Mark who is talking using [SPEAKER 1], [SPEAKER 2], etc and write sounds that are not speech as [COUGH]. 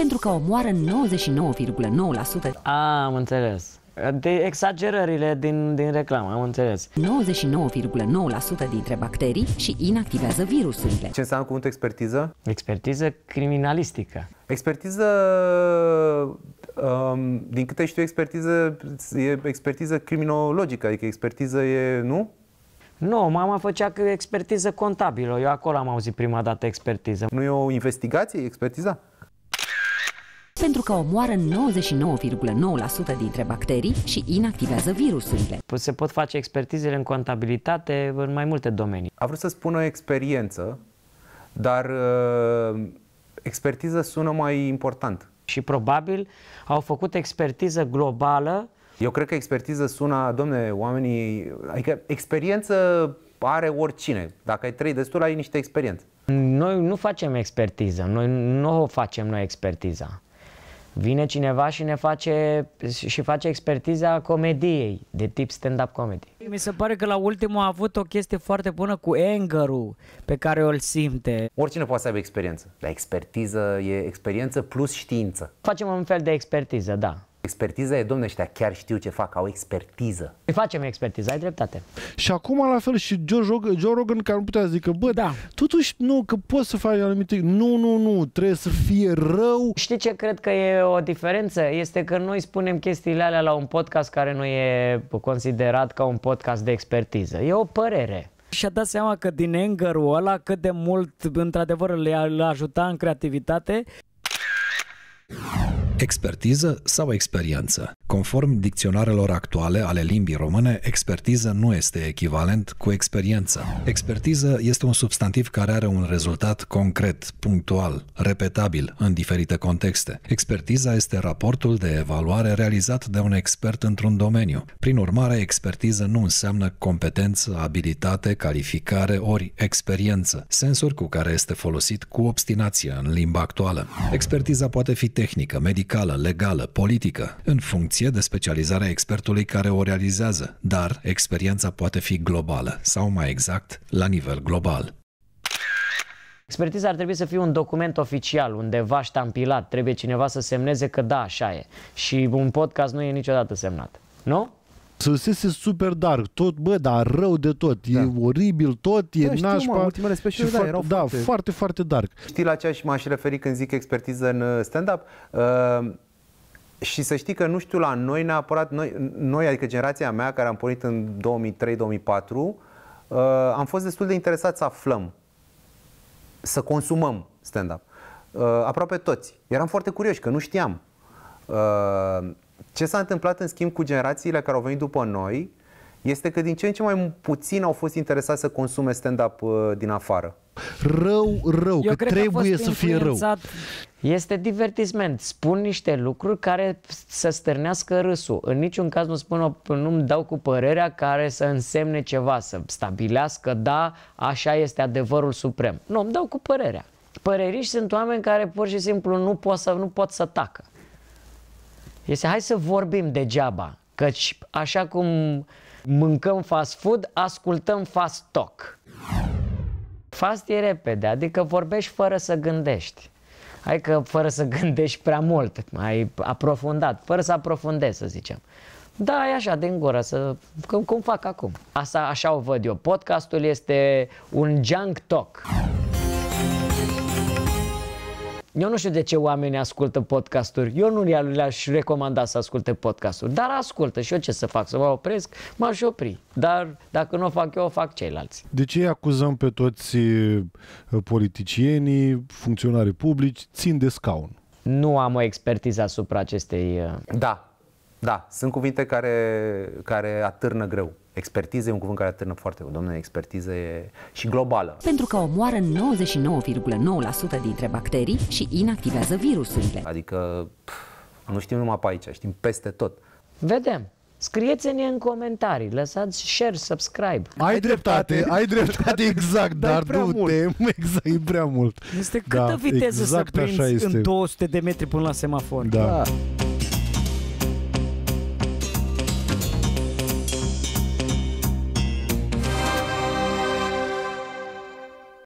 [SPEAKER 1] pentru că omoară 99,9%. Ah, am înțeles. De exagerările din, din reclamă, am înțeles. 99,9% dintre bacterii și inactivează virusurile. Ce înseamnă cuvântul expertiză? Expertiză criminalistică.
[SPEAKER 2] Expertiză, um, din câte știu, expertiză e expertiză criminologică, adică
[SPEAKER 1] expertiză e, nu? Nu, mama făcea expertiză contabilă. Eu acolo am auzit prima dată expertiză. Nu e o investigație, expertiza? pentru că omoară 99,9% dintre bacterii și inactivează virusurile. Păi se pot face expertizele în contabilitate în mai multe domenii. A vrut să spun o experiență,
[SPEAKER 2] dar uh, expertiză sună mai important. Și probabil au făcut expertiză globală. Eu cred că expertiză sună, domne, oamenii, adică experiență are oricine. Dacă ai trei destul, ai niște experiență.
[SPEAKER 1] Noi nu facem expertiză, noi nu o facem noi expertiza. Vine cineva și ne face și face expertiza comediei, de tip stand-up comedy. Mi se pare că la ultimul a avut o chestie foarte bună cu anger pe care îl simte. Oricine poate să aibă experiență. La expertiză e experiență plus știință. Facem un
[SPEAKER 2] fel de expertiză, da. Expertiza e, domnule, ăștia chiar știu ce fac, au expertiză. Îi facem expertiză,
[SPEAKER 3] ai dreptate. Și acum la fel și Joe Rogan, Joe Rogan care nu putea să zică, bă, da. totuși nu, că poți să faci anumite... Nu, nu, nu, trebuie să fie rău. Știi ce cred că e o
[SPEAKER 1] diferență? Este că noi spunem chestiile alea la un podcast care nu e considerat ca un podcast de expertiză. E o părere și-a dat seama că din anger ăla cât de mult într-adevăr le-a ajutat în creativitate
[SPEAKER 3] Expertiză sau experiență? Conform dicționarelor actuale ale limbii române, expertiză nu este echivalent cu experiență. Expertiză este un substantiv care are un rezultat concret, punctual, repetabil, în diferite contexte. Expertiza este raportul de evaluare realizat de un expert într-un domeniu. Prin urmare, expertiză nu înseamnă competență, abilitate, calificare ori experiență, sensuri cu care este folosit cu obstinație în limba actuală. Expertiza poate fi tehnică, medică, medicală, legală, politică, în funcție de specializarea expertului care o realizează, dar experiența poate fi globală sau, mai exact, la nivel global.
[SPEAKER 1] Expertiza ar trebui să fie un document oficial, undeva ștampilat, trebuie cineva să semneze că da, așa e. Și un podcast nu e niciodată semnat.
[SPEAKER 3] Nu? Săsese super dark, tot, bă, dar rău de tot, da. e oribil tot, da, e știu, nașpa. Mă, ultimele special, da, erau da, foarte... foarte, foarte dark.
[SPEAKER 2] Știi la ce m-aș referi când zic expertiză în uh, stand-up? Uh, și să știi că nu știu la noi neapărat, noi, noi adică generația mea care am pornit în 2003-2004, uh, am fost destul de interesat să aflăm, să consumăm stand-up. Uh, aproape toți. Eram foarte curioși, că nu știam. Uh, ce s-a întâmplat, în schimb, cu generațiile care au venit după noi, este că din ce în ce mai puțin au fost interesați să consume stand-up uh, din afară.
[SPEAKER 1] Rău, rău, Eu că trebuie că să fie rău. Este divertisment. Spun niște lucruri care să stârnească râsul. În niciun caz nu spun, nu-mi dau cu părerea care să însemne ceva, să stabilească, da, așa este adevărul suprem. Nu, îmi dau cu părerea. Păreriști sunt oameni care pur și simplu nu pot să, nu pot să tacă este hai să vorbim degeaba, căci așa cum mâncăm fast food, ascultăm fast talk. Fast e repede, adică vorbești fără să gândești. Hai că fără să [LAUGHS] gândești prea mult, mai aprofundat, fără să aprofundezi, să zicem. Da, e așa, din gură, să, cum, cum fac acum. Asta așa o văd eu. Podcastul este un junk talk eu nu știu de ce oamenii ascultă podcasturi. Eu nu le-aș recomanda să asculte podcasturi, dar ascultă și eu ce să fac, să mă opresc, m-aș opri. Dar dacă nu o fac eu, o fac ceilalți.
[SPEAKER 3] De ce acuzăm pe toți politicienii, funcționarii publici, țin de scaun? Nu am o
[SPEAKER 1] expertiză asupra
[SPEAKER 2] acestei... Da, da, sunt cuvinte care, care atârnă greu. Expertiză e un cuvânt care atârnă foarte mult. Domnule, expertiză e și globală.
[SPEAKER 1] Pentru că omoară 99,9% dintre bacterii și inactivează virusurile. Adică pf, nu știm numai pe aici, știm peste tot. Vedem. Scrieți-ne în comentarii, lăsați share, subscribe. Ai, ai dreptate, dreptate, ai dreptate, exact, dar du-te,
[SPEAKER 3] exact, e prea mult.
[SPEAKER 1] Este da, câtă da, viteză exact să prinzi în 200 de metri până la semafor. Da. da.